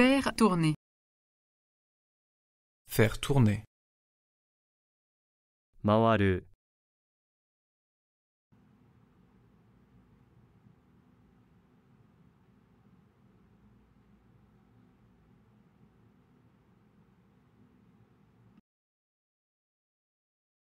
Faire tourner. Faire tourner. 回る